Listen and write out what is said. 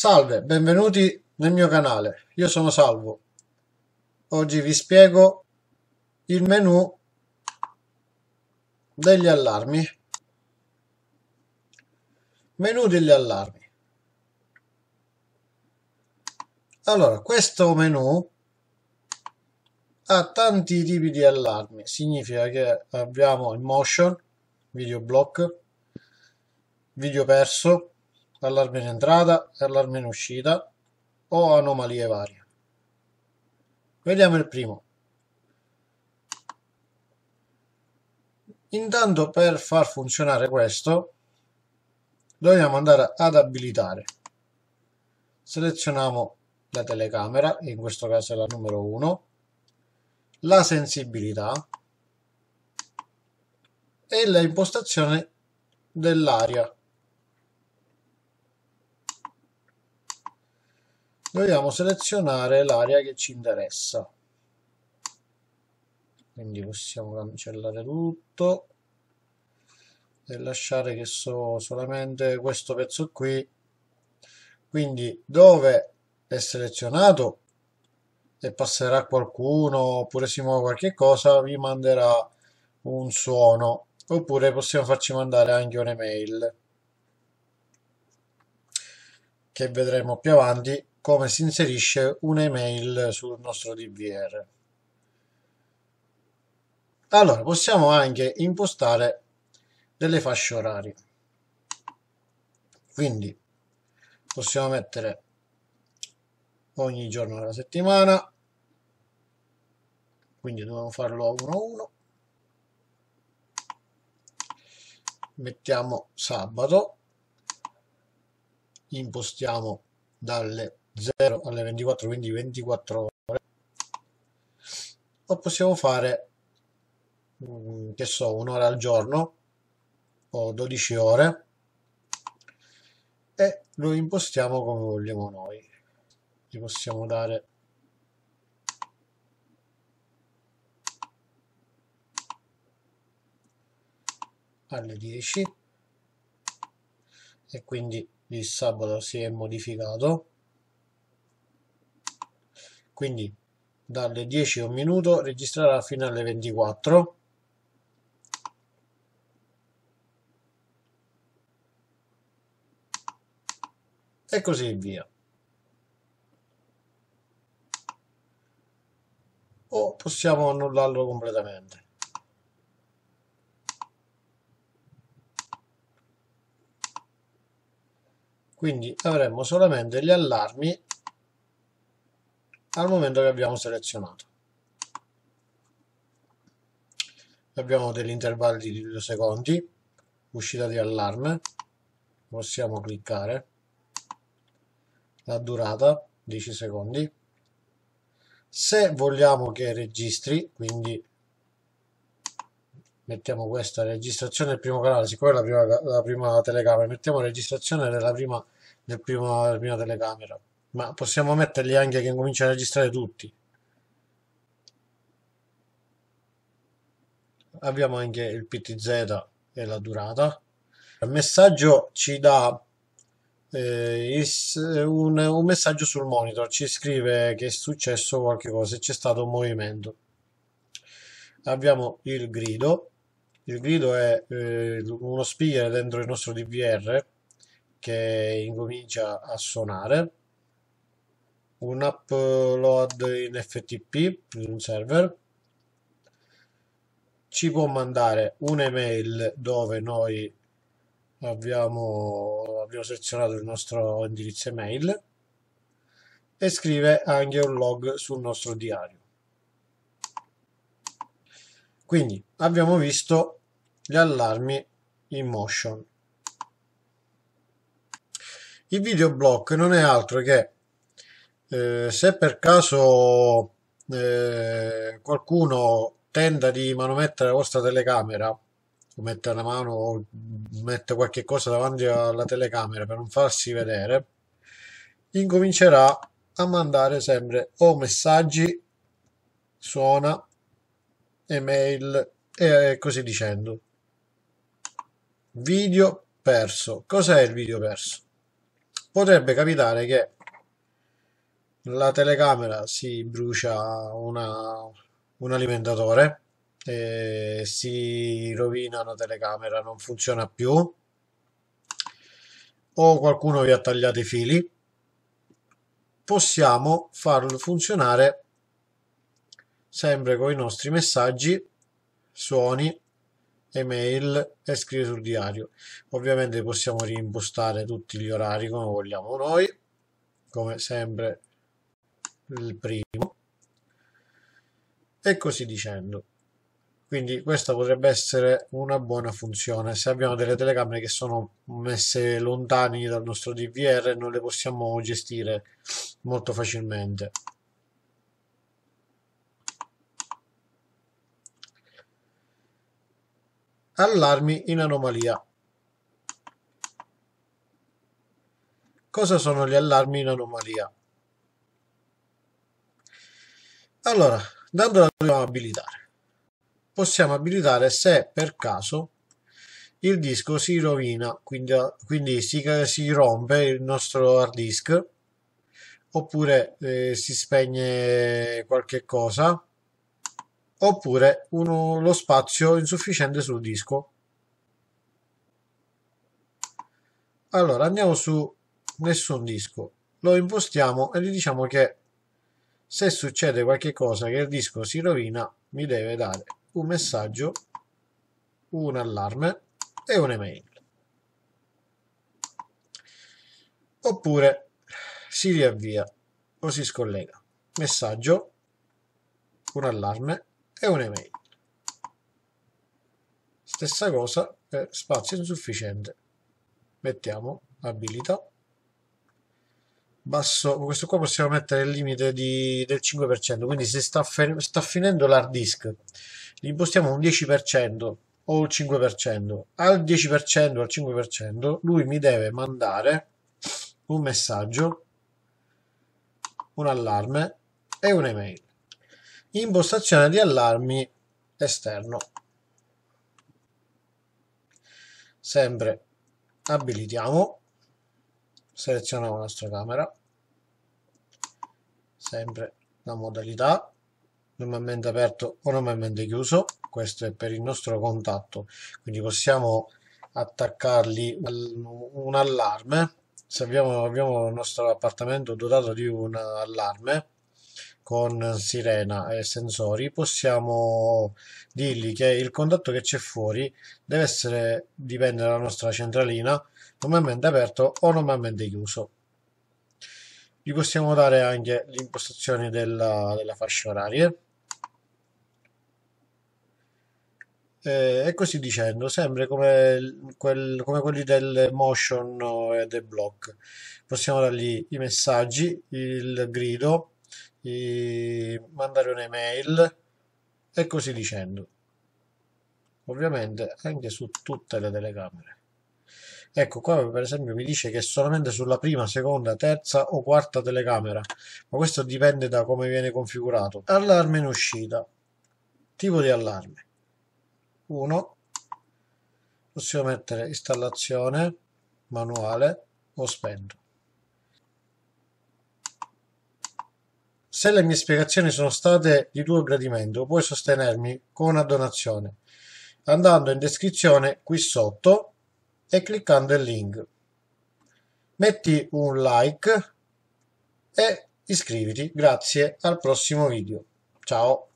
Salve, benvenuti nel mio canale. Io sono Salvo. Oggi vi spiego il menu degli allarmi. Menu degli allarmi. Allora, questo menu ha tanti tipi di allarmi. Significa che abbiamo il motion, video block, video perso, allarme in entrata e allarme in uscita o anomalie varie. Vediamo il primo. Intanto per far funzionare questo dobbiamo andare ad abilitare. Selezioniamo la telecamera, in questo caso è la numero 1, la sensibilità e la impostazione dell'aria dobbiamo selezionare l'area che ci interessa quindi possiamo cancellare tutto e lasciare che so solamente questo pezzo qui quindi dove è selezionato e passerà qualcuno oppure si muove qualche cosa vi manderà un suono oppure possiamo farci mandare anche un'email che vedremo più avanti come si inserisce un'email sul nostro DVR. Allora, possiamo anche impostare delle fasce orarie. Quindi possiamo mettere ogni giorno della settimana, quindi dobbiamo farlo a 1 a 1. Mettiamo sabato, impostiamo dalle 0 alle 24, quindi 24 ore, o possiamo fare, mm, che so, un'ora al giorno o 12 ore e lo impostiamo come vogliamo noi. Gli possiamo dare alle 10 e quindi il sabato si è modificato quindi dalle 10 un minuto registrerà fino alle 24 e così via o possiamo annullarlo completamente quindi avremo solamente gli allarmi al momento che abbiamo selezionato. Abbiamo degli intervalli di 2 secondi, uscita di allarme, possiamo cliccare, la durata 10 secondi. Se vogliamo che registri, quindi mettiamo questa registrazione del primo canale, siccome è la prima, la prima telecamera, mettiamo registrazione della prima, del primo, della prima telecamera ma possiamo metterli anche che comincia a registrare tutti. Abbiamo anche il PTZ e la durata. Il messaggio ci dà eh, is, un, un, messaggio sul monitor, ci scrive che è successo qualcosa, c'è stato un movimento. Abbiamo il grido, il grido è eh, uno speaker dentro il nostro DVR che incomincia a suonare un upload eh, in FTP in un server ci può mandare un'email dove noi abbiamo, abbiamo selezionato il nostro indirizzo email e scrive anche un log sul nostro diario quindi abbiamo visto gli allarmi in motion il video block non è altro che eh, se per caso eh, qualcuno tenta di manomettere la vostra telecamera o mette una mano o mette qualche cosa davanti alla telecamera per non farsi vedere incomincerà a mandare sempre o messaggi suona email e così dicendo video perso cos'è il video perso potrebbe capitare che la telecamera si brucia una, un alimentatore, e si rovina una telecamera, non funziona più, o qualcuno vi ha tagliato i fili, possiamo farlo funzionare sempre con i nostri messaggi, suoni, email e scrivere sul diario. Ovviamente possiamo rimpostare tutti gli orari come vogliamo noi, come sempre il primo e così dicendo. Quindi questa potrebbe essere una buona funzione. Se abbiamo delle telecamere che sono messe lontani dal nostro DVR non le possiamo gestire molto facilmente. Allarmi in anomalia. Cosa sono gli allarmi in anomalia? Allora, dando la dobbiamo abilitare. Possiamo abilitare se per caso il disco si rovina, quindi, quindi si, si, rompe il nostro hard disk, oppure eh, si spegne qualche cosa, oppure uno, lo spazio insufficiente sul disco. Allora andiamo su nessun disco, lo impostiamo e gli diciamo che se succede qualcosa che il disco si rovina mi deve dare un messaggio, un allarme e un'email. Oppure si riavvia o si scollega. Messaggio, un allarme e un'email. Stessa cosa per spazio insufficiente. Mettiamo abilità basso, questo qua possiamo mettere il limite di, del 5%, quindi se sta, sta finendo l'hard disk, gli impostiamo un 10% o il 5%, al 10% o al 5% lui mi deve mandare un messaggio, un allarme e un'email. Impostazione di allarmi esterno. Sempre abilitiamo, selezioniamo la nostra camera, sempre la modalità normalmente aperto o normalmente chiuso questo è per il nostro contatto quindi possiamo attaccargli un allarme se abbiamo, abbiamo il nostro appartamento dotato di un allarme con sirena e sensori possiamo dirgli che il contatto che c'è fuori deve essere dipende dalla nostra centralina normalmente aperto o normalmente chiuso gli possiamo dare anche l'impostazione della, della fascia oraria eh, e così dicendo, sempre come, quel, come, quelli del motion e del block. Possiamo dargli i messaggi, il grido, i... mandare un'email e così dicendo. Ovviamente anche su tutte le telecamere. Ecco, qua per esempio mi dice che è solamente sulla prima, seconda, terza o quarta telecamera, ma questo dipende da come viene configurato. Allarme in uscita. Tipo di allarme. 1. Possiamo mettere installazione, manuale o spento. Se le mie spiegazioni sono state di tuo gradimento, puoi sostenermi con una donazione andando in descrizione qui sotto e cliccando il link. Metti un like e iscriviti. Grazie, al prossimo video. Ciao!